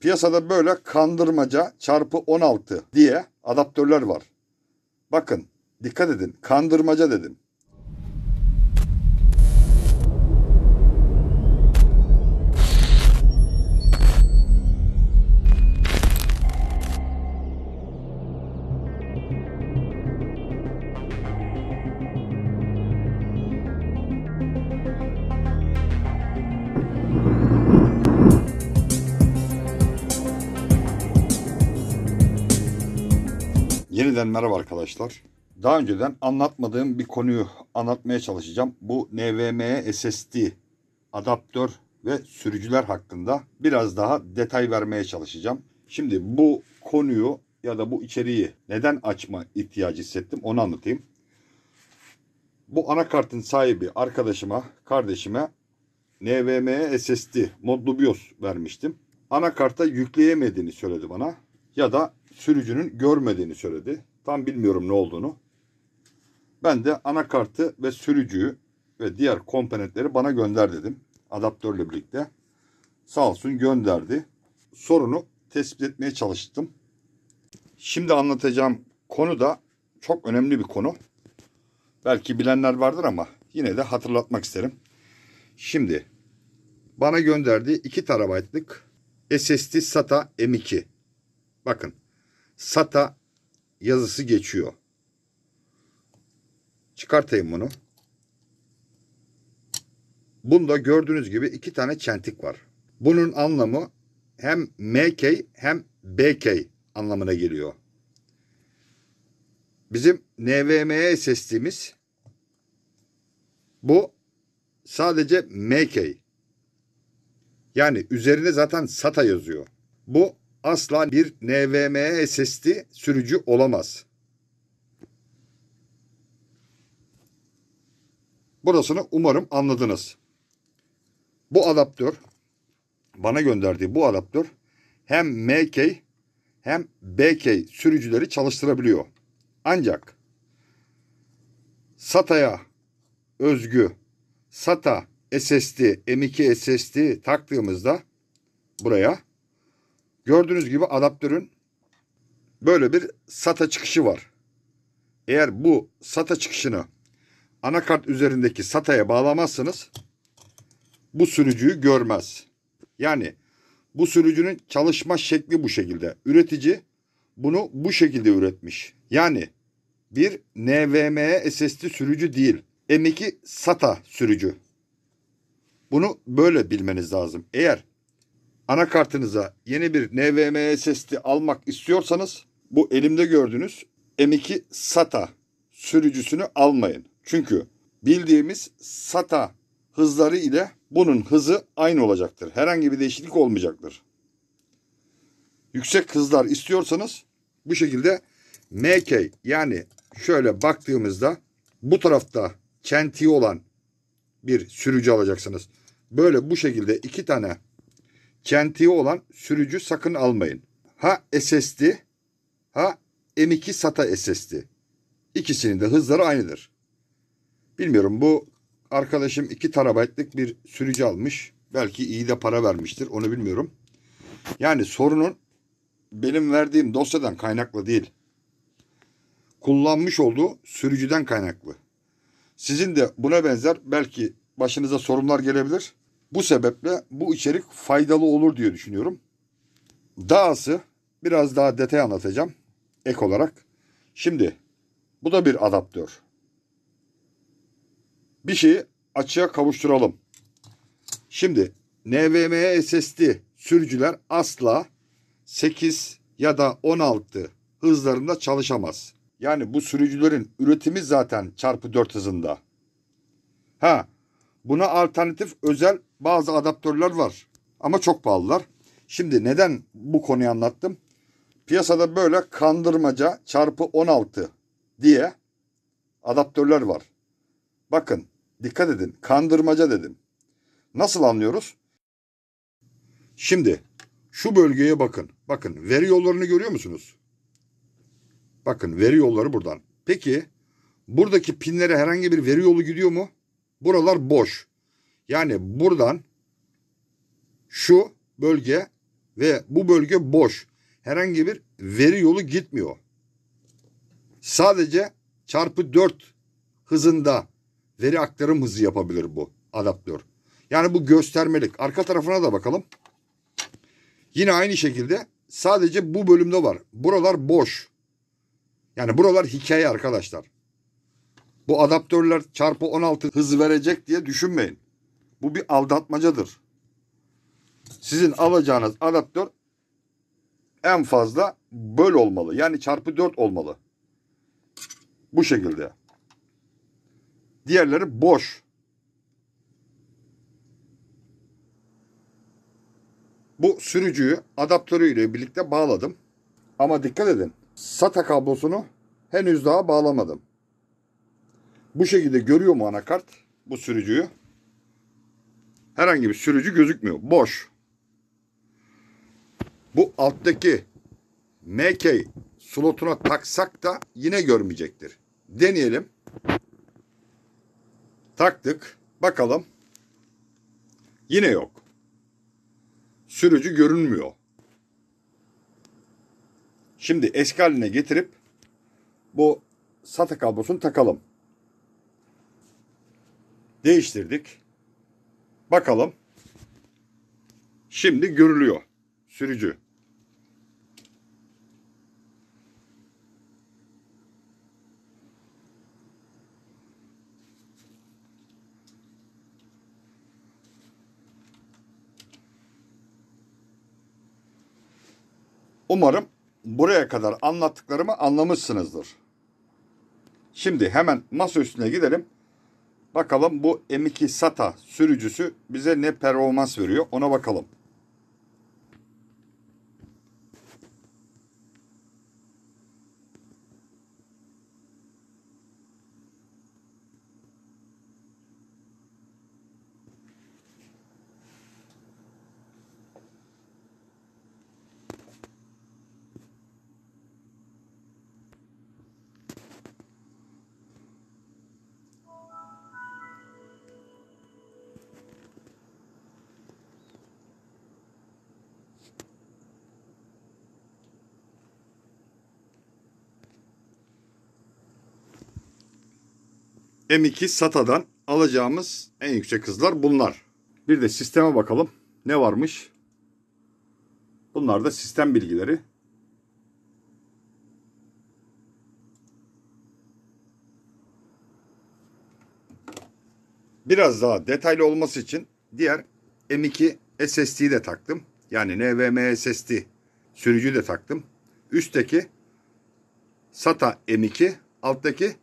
Piyasada böyle kandırmaca çarpı 16 diye adaptörler var. Bakın dikkat edin kandırmaca dedim. Yeniden merhaba arkadaşlar. Daha önceden anlatmadığım bir konuyu anlatmaya çalışacağım. Bu NVMe SSD, adaptör ve sürücüler hakkında biraz daha detay vermeye çalışacağım. Şimdi bu konuyu ya da bu içeriği neden açma ihtiyacı hissettim onu anlatayım. Bu anakartın sahibi arkadaşıma, kardeşime NVMe SSD modlu BIOS vermiştim. Anakarta yükleyemediğini söyledi bana ya da sürücünün görmediğini söyledi. Tam bilmiyorum ne olduğunu. Ben de anakartı ve sürücüyü ve diğer komponentleri bana gönder dedim. Adaptörle birlikte. Sağ olsun gönderdi. Sorunu tespit etmeye çalıştım. Şimdi anlatacağım konu da çok önemli bir konu. Belki bilenler vardır ama yine de hatırlatmak isterim. Şimdi bana gönderdiği 2 terabaytlık SSD SATA M2 Bakın SATA yazısı geçiyor. Çıkartayım bunu. Bunda gördüğünüz gibi iki tane çentik var. Bunun anlamı hem MK hem BK anlamına geliyor. Bizim NVMe'ye seslediğimiz bu sadece MK. Yani üzerine zaten SATA yazıyor. Bu asla bir NVMe SSD sürücü olamaz. Burasını umarım anladınız. Bu adaptör bana gönderdiği bu adaptör hem MK hem BK sürücüleri çalıştırabiliyor. Ancak SATA'ya özgü SATA SSD, M2 SSD taktığımızda buraya Gördüğünüz gibi adaptörün böyle bir SATA çıkışı var. Eğer bu SATA çıkışını anakart üzerindeki SATA'ya bağlamazsınız bu sürücüyü görmez. Yani bu sürücünün çalışma şekli bu şekilde. Üretici bunu bu şekilde üretmiş. Yani bir NVMe SSD sürücü değil. M2 SATA sürücü. Bunu böyle bilmeniz lazım. Eğer anakartınıza yeni bir NVMe SSD almak istiyorsanız bu elimde gördüğünüz M2 SATA sürücüsünü almayın. Çünkü bildiğimiz SATA hızları ile bunun hızı aynı olacaktır. Herhangi bir değişiklik olmayacaktır. Yüksek hızlar istiyorsanız bu şekilde MK yani şöyle baktığımızda bu tarafta kentiği olan bir sürücü alacaksınız. Böyle bu şekilde iki tane çentiği olan sürücü sakın almayın. Ha SSD ha M2 SATA SSD. İkisinin de hızları aynıdır. Bilmiyorum bu arkadaşım 2 terabaytlık bir sürücü almış. Belki iyi de para vermiştir onu bilmiyorum. Yani sorunun benim verdiğim dosyadan kaynaklı değil. Kullanmış olduğu sürücüden kaynaklı. Sizin de buna benzer belki başınıza sorunlar gelebilir. Bu sebeple bu içerik faydalı olur diye düşünüyorum. Dahası biraz daha detay anlatacağım ek olarak. Şimdi bu da bir adaptör. Bir şeyi açığa kavuşturalım. Şimdi NVMe SSD sürücüler asla 8 ya da 16 hızlarında çalışamaz. Yani bu sürücülerin üretimi zaten çarpı 4 hızında. Ha buna alternatif özel bazı adaptörler var ama çok pahalılar. Şimdi neden bu konuyu anlattım? Piyasada böyle kandırmaca çarpı 16 diye adaptörler var. Bakın dikkat edin kandırmaca dedim. Nasıl anlıyoruz? Şimdi şu bölgeye bakın. Bakın veri yollarını görüyor musunuz? Bakın veri yolları buradan. Peki buradaki pinlere herhangi bir veri yolu gidiyor mu? Buralar boş. Yani buradan şu bölge ve bu bölge boş. Herhangi bir veri yolu gitmiyor. Sadece çarpı 4 hızında veri aktarım hızı yapabilir bu adaptör. Yani bu göstermelik. Arka tarafına da bakalım. Yine aynı şekilde sadece bu bölümde var. Buralar boş. Yani buralar hikaye arkadaşlar. Bu adaptörler çarpı 16 hız verecek diye düşünmeyin. Bu bir aldatmacadır. Sizin alacağınız adaptör en fazla böl olmalı. Yani çarpı 4 olmalı. Bu şekilde. Diğerleri boş. Bu sürücüyü adaptörüyle birlikte bağladım. Ama dikkat edin. SATA kablosunu henüz daha bağlamadım. Bu şekilde görüyor mu anakart bu sürücüyü? Herhangi bir sürücü gözükmüyor. Boş. Bu alttaki MK slotuna taksak da yine görmeyecektir. Deneyelim. Taktık. Bakalım. Yine yok. Sürücü görünmüyor. Şimdi eski haline getirip bu SATA kablosunu takalım. Değiştirdik. Bakalım. Şimdi görülüyor sürücü. Umarım buraya kadar anlattıklarımı anlamışsınızdır. Şimdi hemen masa üstüne gidelim. Bakalım bu M2 SATA sürücüsü bize ne performans veriyor ona bakalım. M2 SATA'dan alacağımız en yüksek hızlar bunlar. Bir de sisteme bakalım. Ne varmış? Bunlar da sistem bilgileri. Biraz daha detaylı olması için diğer M2 SSD'yi de taktım. Yani NVMe SSD sürücüyü de taktım. Üstteki SATA M2, alttaki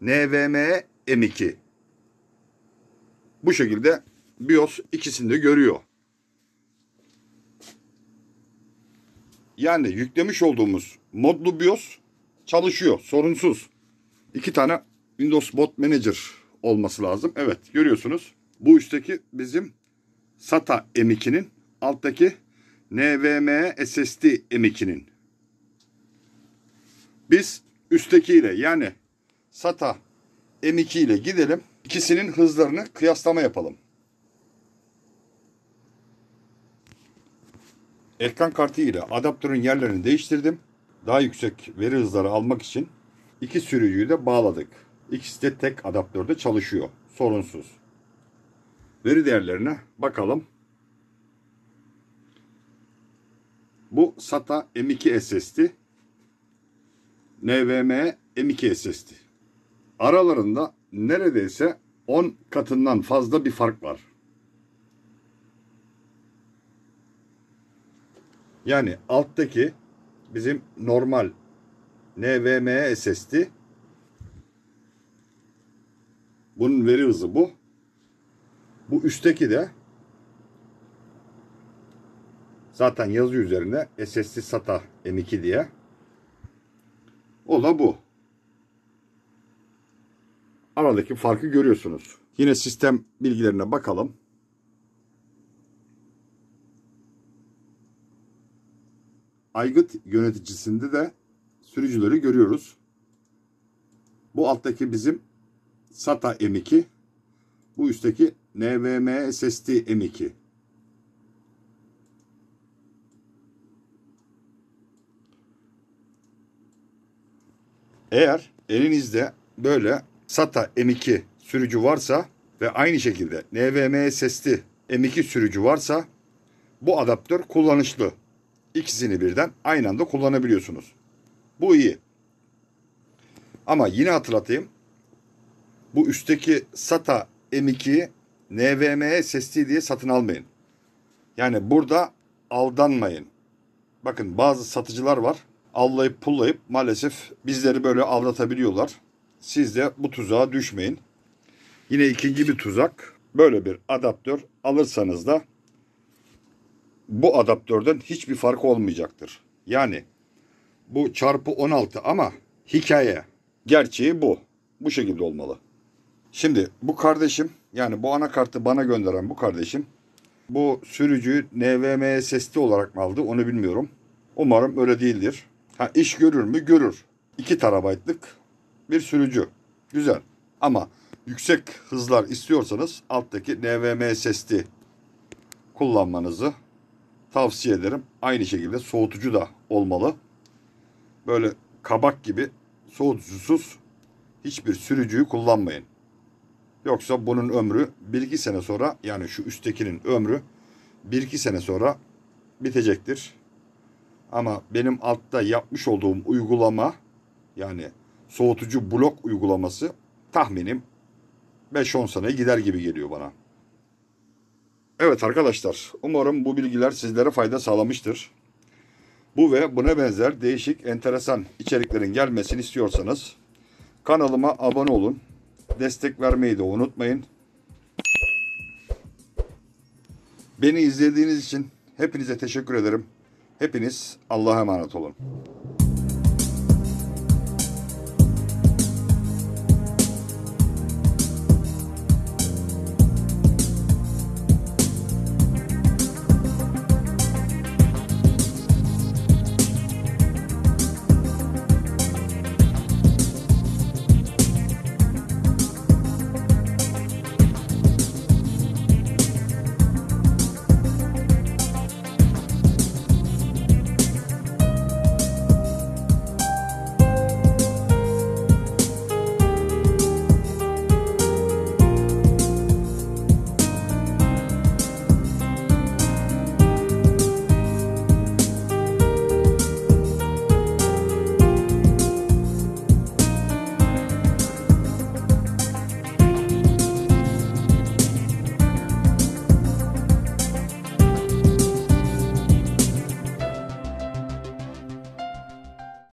NVMe M2. Bu şekilde BIOS ikisini de görüyor. Yani yüklemiş olduğumuz modlu BIOS çalışıyor sorunsuz. İki tane Windows Bot Manager olması lazım. Evet görüyorsunuz. Bu üstteki bizim SATA M2'nin alttaki NVMe SSD M2'nin. Biz üsttekiyle yani SATA M2 ile gidelim. İkisinin hızlarını kıyaslama yapalım. Ekran kartı ile adaptörün yerlerini değiştirdim. Daha yüksek veri hızları almak için iki sürücüyü de bağladık. İkisi de tek adaptörde çalışıyor. Sorunsuz. Veri değerlerine bakalım. Bu SATA M2 SSD. NVMe M2 SSD aralarında neredeyse 10 katından fazla bir fark var. Yani alttaki bizim normal NVMe SSD bunun veri hızı bu. Bu üstteki de zaten yazı üzerinde SSD SATA M2 diye. O da bu. Aradaki farkı görüyorsunuz. Yine sistem bilgilerine bakalım. Aygıt yöneticisinde de sürücüleri görüyoruz. Bu alttaki bizim SATA M2. Bu üstteki NVMe SSD M2. Eğer elinizde böyle SATA M2 sürücü varsa ve aynı şekilde NVMe sesli M2 sürücü varsa bu adaptör kullanışlı. İkisini birden aynı anda kullanabiliyorsunuz. Bu iyi. Ama yine hatırlatayım. Bu üstteki SATA M2'yi NVMe sesli diye satın almayın. Yani burada aldanmayın. Bakın bazı satıcılar var. Allayıp pullayıp maalesef bizleri böyle aldatabiliyorlar. Siz de bu tuzağa düşmeyin. Yine ikinci bir tuzak. Böyle bir adaptör alırsanız da bu adaptörden hiçbir farkı olmayacaktır. Yani bu çarpı 16 ama hikaye gerçeği bu. Bu şekilde olmalı. Şimdi bu kardeşim yani bu anakartı bana gönderen bu kardeşim bu sürücüyü NVMe sesli olarak mı aldı onu bilmiyorum. Umarım öyle değildir. Ha iş görür mü? Görür. 2 terabaytlık bir sürücü. Güzel. Ama yüksek hızlar istiyorsanız alttaki NVM sesli kullanmanızı tavsiye ederim. Aynı şekilde soğutucu da olmalı. Böyle kabak gibi soğutucusuz hiçbir sürücüyü kullanmayın. Yoksa bunun ömrü 1-2 sene sonra yani şu üsttekinin ömrü 1-2 sene sonra bitecektir. Ama benim altta yapmış olduğum uygulama yani soğutucu blok uygulaması tahminim 5-10 sene gider gibi geliyor bana. Evet arkadaşlar, umarım bu bilgiler sizlere fayda sağlamıştır. Bu ve buna benzer değişik, enteresan içeriklerin gelmesini istiyorsanız kanalıma abone olun. Destek vermeyi de unutmayın. Beni izlediğiniz için hepinize teşekkür ederim. Hepiniz Allah'a emanet olun.